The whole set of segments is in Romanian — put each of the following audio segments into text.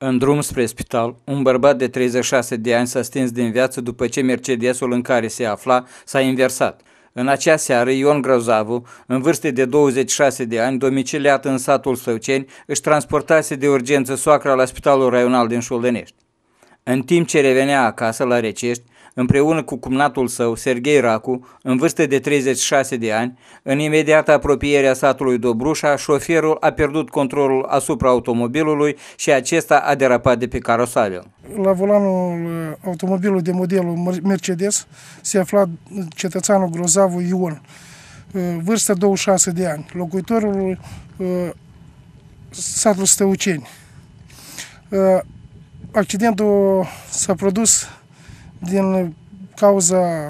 În drum spre spital, un bărbat de 36 de ani s-a stins din viață după ce Mercedesul în care se afla s-a inversat. În acea seară, Ion Grozavu, în vârstă de 26 de ani, domiciliat în satul Săuceni, își transportase de urgență soacra la Spitalul Raional din Șoldănești. În timp ce revenea acasă la Recești, împreună cu cumnatul său, Serghei Racu, în vârstă de 36 de ani, în imediată apropiere a satului Dobrușa, șoferul a pierdut controlul asupra automobilului și acesta a derapat de pe carosabil. La volanul uh, automobilului de modelul Mercedes se afla cetățeanul grozavu Ion, uh, vârstă 26 de ani, locuitorul uh, satul Stăuceni. Accidentul s-a produs din cauza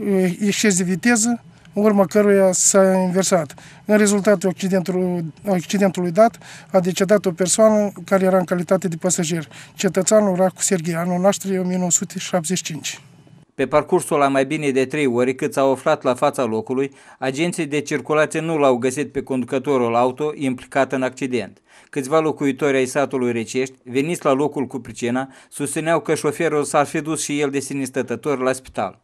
eh, exces de viteză, urma căruia s-a inversat. În rezultatul accidentului, accidentului dat, a decedat o persoană care era în calitate de pasager, cetățeanul Racu Serghei, anul nașterii 1975. Pe parcursul la mai bine de trei ori cât s-au aflat la fața locului, agenții de circulație nu l-au găsit pe conducătorul auto implicat în accident. Câțiva locuitori ai satului Recești, veniți la locul cu pricina, susțineau că șoferul s-ar fi dus și el de sinistătător la spital.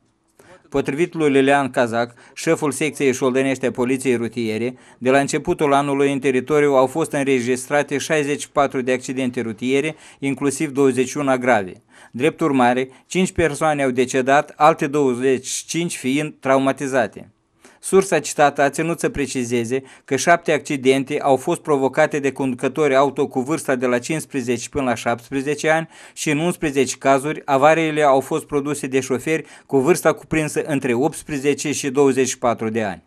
Potrivit lui Lilian Cazac, șeful secției șoldănește a poliției rutiere, de la începutul anului în teritoriu au fost înregistrate 64 de accidente rutiere, inclusiv 21 grave. Drept urmare, 5 persoane au decedat, alte 25 fiind traumatizate. Sursa citată a ținut să precizeze că șapte accidente au fost provocate de conducători auto cu vârsta de la 15 până la 17 ani și în 11 cazuri avariile au fost produse de șoferi cu vârsta cuprinsă între 18 și 24 de ani.